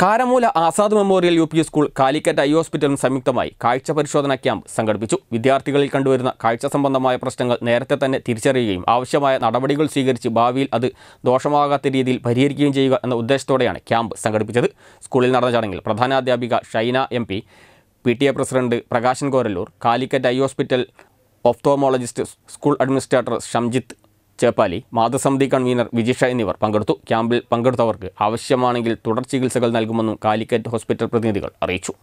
Karamoola Azad memorial U P school Calicut eye ഹോസ്പിറ്റലും സംയുക്തമായി കാഴ്ച പരിശോധന ക്യാമ്പ് സംഘടിപ്പിച്ചു വിദ്യാർത്ഥികളിൽ കണ്ടുവരുന്ന കാഴ്ച സംബന്ധമായ പ്രശ്നങ്ങൾ നേരത്തെ തന്നെ തിരിച്ചറിയുകയും ആവശ്യമായ നടപടികൾ സ്വീകരിച്ച് ഭാവിയിൽ അത് ദോഷമാകാത്ത രീതിയിൽ പരിഹരിക്കുകയും ചെയ്യുക എന്ന ഉദ്ദേശത്തോടെയാണ് ക്യാമ്പ് സംഘടിപ്പിച്ചത് സ്കൂളിൽ നടന്ന ചടങ്ങിൽ പ്രധാനാധ്യാപിക Shaina M P P T A president Prakashan Korallur Calicut eye hospital ophthalmologist school administrator Shamjith Cheppali മാതസമിതി കൺവീനർ വിജിഷ എന്നിവർ പങ്കെടുത്തു ക്യാമ്പിൽ പങ്കെടുത്തവർക്ക് ആവശ്യമാണെങ്കിൽ തുടർ ചികിത്സകൾ നൽകുമെന്നും കാലിക്കറ്റ് ഹോസ്പിറ്റൽ പ്രതിനിധികൾ അറിയിച്ചു